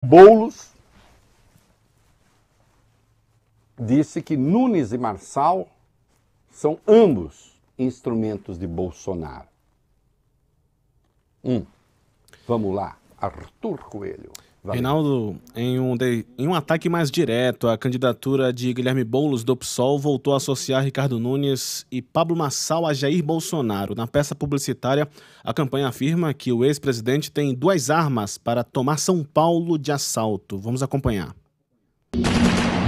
Boulos disse que Nunes e Marçal são ambos instrumentos de Bolsonaro. Um. Vamos lá, Arthur Coelho. Valeu. Reinaldo, em um, de... em um ataque mais direto, a candidatura de Guilherme Boulos do PSOL voltou a associar Ricardo Nunes e Pablo Massal a Jair Bolsonaro. Na peça publicitária, a campanha afirma que o ex-presidente tem duas armas para tomar São Paulo de assalto. Vamos acompanhar.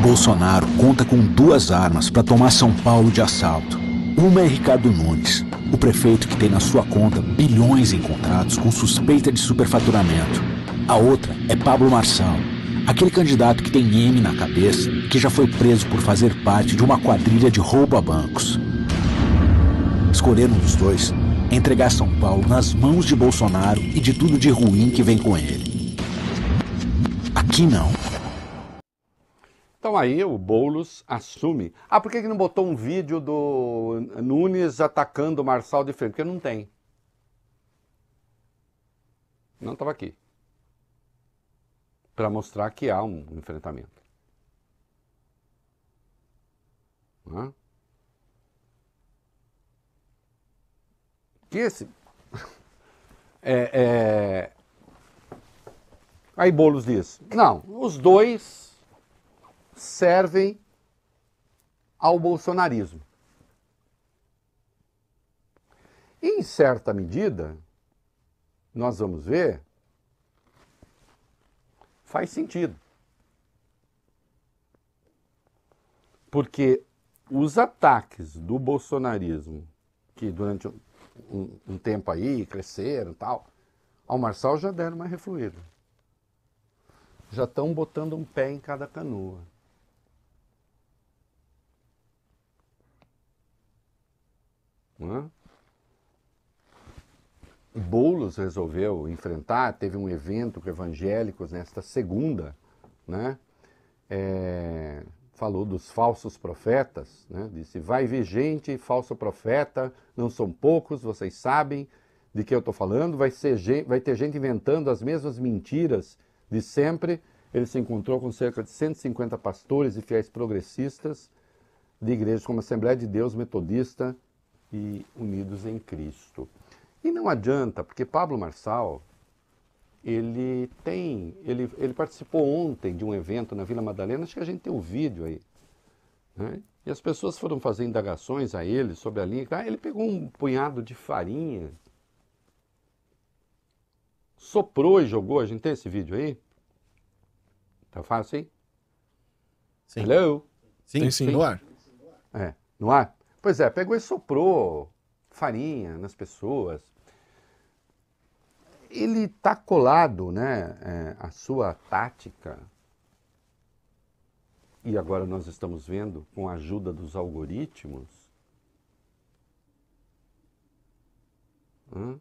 Bolsonaro conta com duas armas para tomar São Paulo de assalto. Uma é Ricardo Nunes, o prefeito que tem na sua conta bilhões em contratos com suspeita de superfaturamento. A outra é Pablo Marçal, aquele candidato que tem M na cabeça, que já foi preso por fazer parte de uma quadrilha de roubo a bancos. Escolher um dos dois é entregar São Paulo nas mãos de Bolsonaro e de tudo de ruim que vem com ele. Aqui não. Então aí o Boulos assume. Ah, por que, que não botou um vídeo do Nunes atacando o Marçal de frente? Porque não tem. Não estava aqui para mostrar que há um enfrentamento. Hã? É? Que esse. é, é... Aí Boulos diz: não, os dois servem ao bolsonarismo. Em certa medida, nós vamos ver faz sentido. Porque os ataques do bolsonarismo, que durante um, um, tempo aí cresceram e tal, ao Marçal já deram uma refluída. Já estão botando um pé em cada canoa. Não é? Boulos resolveu enfrentar, teve um evento com evangélicos nesta segunda, né? É, falou dos falsos profetas, né? disse: vai vir gente, falso profeta, não são poucos, vocês sabem de que eu estou falando, vai, ser, vai ter gente inventando as mesmas mentiras de sempre. Ele se encontrou com cerca de 150 pastores e fiéis progressistas de igrejas como Assembleia de Deus, Metodista e Unidos em Cristo. E não adianta, porque Pablo Marçal, ele tem, ele, ele participou ontem de um evento na Vila Madalena, acho que a gente tem um vídeo aí. Né? E as pessoas foram fazer indagações a ele sobre a linha. Ah, ele pegou um punhado de farinha, soprou e jogou. A gente tem esse vídeo aí? Tá fácil, hein? Sim. Hello? Sim, sim, sim, no ar. É, no ar? Pois é, pegou e soprou farinha nas pessoas. Ele está colado, né? É, a sua tática, e agora nós estamos vendo com a ajuda dos algoritmos, hein?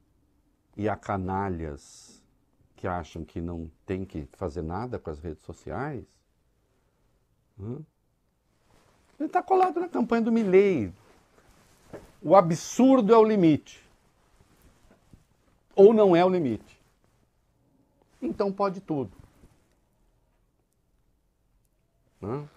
e há canalhas que acham que não tem que fazer nada com as redes sociais. Ele está colado na campanha do Milley, o absurdo é o limite. Ou não é o limite. Então pode tudo. Né?